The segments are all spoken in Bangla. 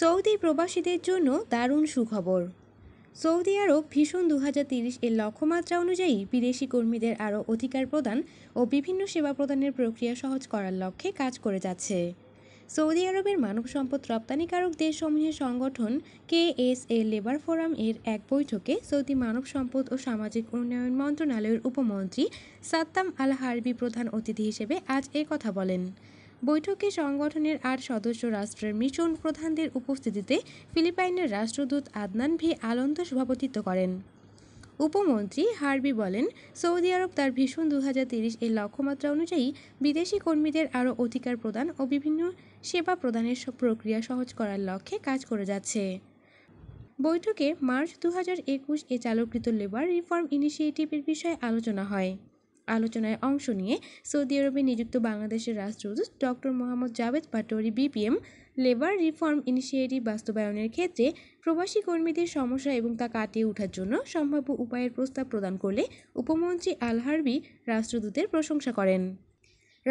সৌদি প্রবাসীদের জন্য দারুণ সুখবর সৌদি আরব ভীষণ দু এর লক্ষ্যমাত্রা অনুযায়ী বিদেশি কর্মীদের আরও অধিকার প্রদান ও বিভিন্ন সেবা প্রদানের প্রক্রিয়া সহজ করার লক্ষ্যে কাজ করে যাচ্ছে সৌদি আরবের মানব সম্পদ রপ্তানিকারক দেশসমূহের সংগঠন কেএসএ লেবার ফোরাম এর এক বৈঠকে সৌদি মানব সম্পদ ও সামাজিক উন্নয়ন মন্ত্রণালয়ের উপমন্ত্রী সাত্তাম আল হারবি প্রধান অতিথি হিসেবে আজ এ কথা বলেন বৈঠকে সংগঠনের আট সদস্য রাষ্ট্রের মিশন প্রধানদের উপস্থিতিতে ফিলিপাইনের রাষ্ট্রদূত আদনান ভি আলন্ত সভাপতিত্ব করেন উপমন্ত্রী হার্বি বলেন সৌদি আরব তার ভীষণ দু এর লক্ষ্যমাত্রা অনুযায়ী বিদেশি কর্মীদের আরও অধিকার প্রদান ও বিভিন্ন সেবা প্রদানের প্রক্রিয়া সহজ করার লক্ষ্যে কাজ করে যাচ্ছে বৈঠকে মার্চ দু হাজার একুশ এ চালকৃত লেবার রিফর্ম ইনিশিয়েটিভের বিষয়ে আলোচনা হয় আলোচনায় অংশ নিয়ে সৌদি আরবে নিযুক্ত বাংলাদেশের রাষ্ট্রদূত doctor Mohammad Javed Patwari BPM labour reform initiative বাস্তবায়নের ক্ষেত্রে প্রবাসী কর্মীদের সমস্যা এবং তা কাটিয়ে ওঠার জন্য সম্ভাব্য উপায়ের প্রস্তাব প্রদান করলে উপমন্ত্রী আলহারবি রাষ্ট্রদূতের প্রশংসা করেন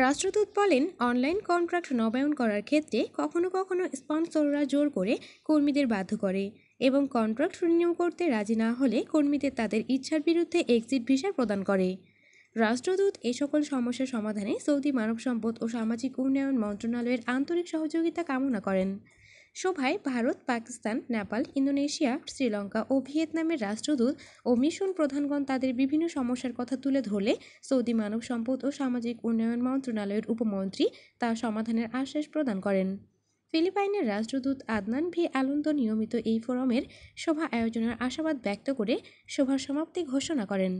রাষ্ট্রদূত বলেন অনলাইন কন্ট্রাক্ট নবায়ন করার ক্ষেত্রে কখনো কখনো স্পন্সররা জোর করে কর্মীদের বাধ্য করে এবং কন্ট্রাক্ট রিনিউ করতে রাজি না হলে কর্মীদের তাদের ইচ্ছার বিরুদ্ধে এক্সিট ভিসা প্রদান করে রাষ্ট্রদূত এ সকল সমস্যার সমাধানে সৌদি মানব সম্পদ ও সামাজিক উন্নয়ন মন্ত্রণালয়ের আন্তরিক সহযোগিতা কামনা করেন সভায় ভারত পাকিস্তান নেপাল ইন্দোনেশিয়া শ্রীলঙ্কা ও ভিয়েতনামের রাষ্ট্রদূত ও মিশন প্রধানগণ তাদের বিভিন্ন সমস্যার কথা তুলে ধরলে সৌদি মানব সম্পদ ও সামাজিক উন্নয়ন মন্ত্রণালয়ের উপমন্ত্রী তা সমাধানের আশ্বাস প্রদান করেন ফিলিপাইনের রাষ্ট্রদূত আদনান ভি আলন্ত নিয়মিত এই ফোরামের সভা আয়োজনের আশাবাদ ব্যক্ত করে সভার সমাপ্তি ঘোষণা করেন